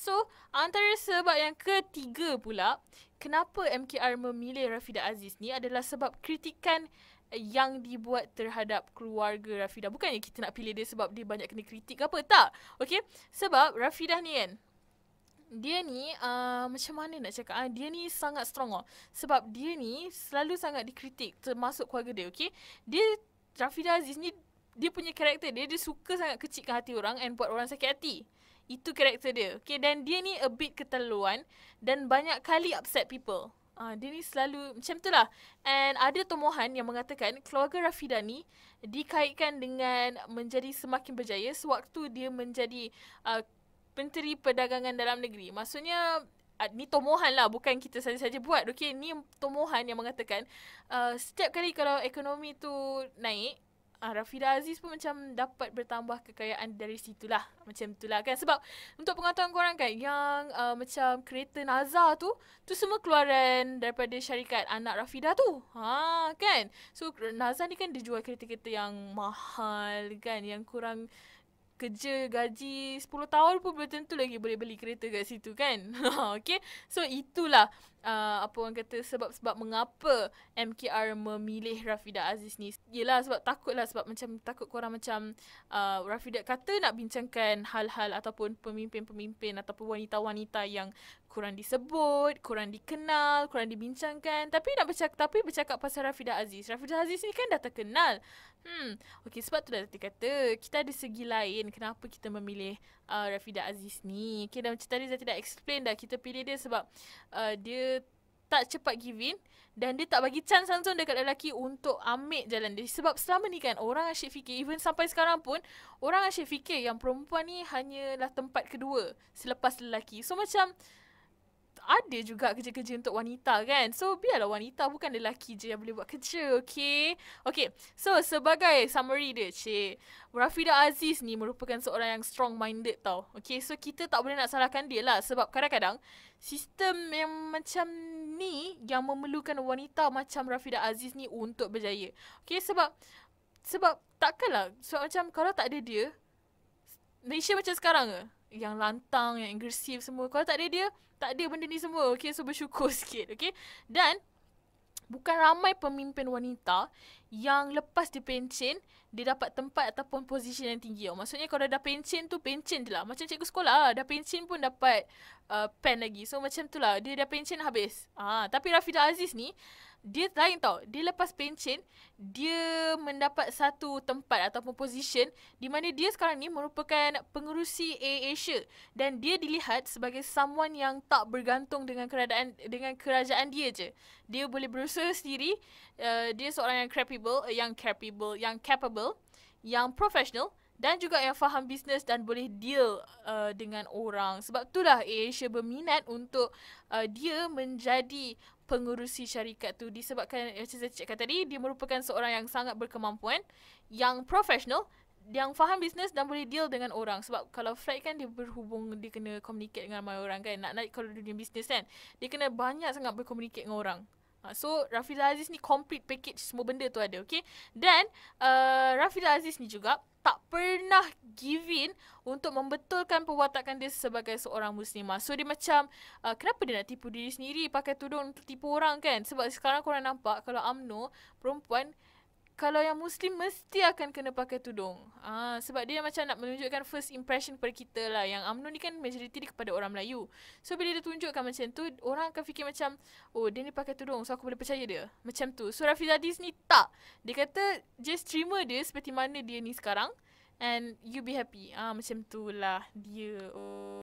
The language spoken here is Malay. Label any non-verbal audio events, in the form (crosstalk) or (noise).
So, antara sebab yang ketiga pula, kenapa MKR memilih Rafida Aziz ni adalah sebab kritikan yang dibuat terhadap keluarga Rafida. Bukannya kita nak pilih dia sebab dia banyak kena kritik ke apa. Tak. Okay. Sebab Rafida ni kan, dia ni uh, macam mana nak cakap ha? dia ni sangat strong oh. sebab dia ni selalu sangat dikritik termasuk keluarga dia Okay, dia Rafida Aziz ni dia punya karakter dia dia suka sangat kecikkan hati orang and buat orang sakit hati itu karakter dia. Okay, dan dia ni a bit keteluan dan banyak kali upset people. Uh, dia ni selalu macam tu lah. And ada temuan yang mengatakan keluarga Rafida ni dikaitkan dengan menjadi semakin berjaya sewaktu dia menjadi uh, Perdagangan Dalam Negeri. Maksudnya, uh, ni temuan lah. Bukan kita saja-saja buat. Okay, ni temuan yang mengatakan uh, setiap kali kalau ekonomi tu naik, Ah Rafida Aziz pun macam dapat bertambah kekayaan dari situ lah Macam tu lah. kan. Sebab untuk pengetahuan korang kan, yang uh, macam kereta Nazar tu, tu semua keluaran daripada syarikat anak Rafida tu. Ha, kan? So Nazar ni kan dia jual kereta-kereta yang mahal kan, yang kurang kerja gaji 10 tahun pun belum tentu lagi boleh beli kereta kat situ kan. (laughs) okay. So itulah uh, apa orang kata sebab-sebab mengapa MKR memilih Rafidah Aziz ni. Yelah sebab takut lah sebab macam takut korang macam uh, Rafidah kata nak bincangkan hal-hal ataupun pemimpin-pemimpin ataupun wanita-wanita yang kurang disebut, kurang dikenal, kurang dibincangkan. Tapi nak bercakap, tapi bercakap pasal Rafidah Aziz. Rafidah Aziz ni kan dah terkenal. Hmm, okey sebab tu dah tadi kata kita ada segi lain kenapa kita memilih uh, Rafidah Aziz ni. Okey dan macam tadi saya tidak explain dah kita pilih dia sebab uh, dia tak cepat give in dan dia tak bagi chance langsung dekat lelaki untuk ambil jalan dia. Sebab selama ni kan orang asyik fikir, even sampai sekarang pun, orang asyik fikir yang perempuan ni hanyalah tempat kedua selepas lelaki. So macam, ada juga kerja-kerja untuk wanita kan. So biarlah wanita bukan lelaki je yang boleh buat kerja, okay? Okay, so sebagai summary dia, Cik. Rafida Aziz ni merupakan seorang yang strong-minded tau. Okay, so kita tak boleh nak salahkan dia lah. Sebab kadang-kadang sistem yang macam ni yang memerlukan wanita macam Rafida Aziz ni untuk berjaya. Okay, sebab sebab takkanlah. Sebab macam kalau tak ada dia, Malaysia macam sekarang ke? Yang lantang, yang agresif semua. Kalau tak ada dia, tak ada benda ni semua. Okay, so bersyukur (laughs) sikit. Okay. Dan, bukan ramai pemimpin wanita yang lepas dia pencen, dia dapat tempat ataupun position yang tinggi. Oh. Maksudnya kalau dah pencen tu, pencen je lah. Macam cikgu sekolah ah, dah pencen pun dapat uh, pen lagi. So macam tu lah, dia dah pencen habis. Ah, tapi Rafidah Aziz ni, dia lain tau. Dia lepas pencen, dia mendapat satu tempat ataupun position di mana dia sekarang ni merupakan pengerusi Air Asia. Dan dia dilihat sebagai someone yang tak bergantung dengan kerajaan, dengan kerajaan dia je. Dia boleh berusaha sendiri. Uh, dia seorang yang crappy flexible, eh, yang capable, yang capable, yang professional dan juga yang faham bisnes dan boleh deal uh, dengan orang. Sebab itulah Asia berminat untuk uh, dia menjadi pengurusi syarikat tu disebabkan macam saya cakap tadi dia merupakan seorang yang sangat berkemampuan yang professional yang faham bisnes dan boleh deal dengan orang sebab kalau flight kan dia berhubung dia kena communicate dengan ramai orang kan nak naik kalau dunia bisnes kan dia kena banyak sangat berkomunikasi dengan orang Ha, so Rafiza Aziz ni complete package semua benda tu ada okay Then uh, Rafiza Aziz ni juga tak pernah give in untuk membetulkan perwatakan dia sebagai seorang muslimah So dia macam uh, kenapa dia nak tipu diri sendiri pakai tudung untuk tipu orang kan Sebab sekarang korang nampak kalau UMNO perempuan kalau yang muslim mesti akan kena pakai tudung. Ah sebab dia macam nak menunjukkan first impression kepada kita lah. Yang UMNO ni kan majoriti dia kepada orang Melayu. So bila dia tunjukkan macam tu, orang akan fikir macam, "Oh, dia ni pakai tudung, so aku boleh percaya dia." Macam tu. So Rafizadis ni tak. Dia kata just streamer dia seperti mana dia ni sekarang and you be happy. Ah macam tu lah dia. Oh.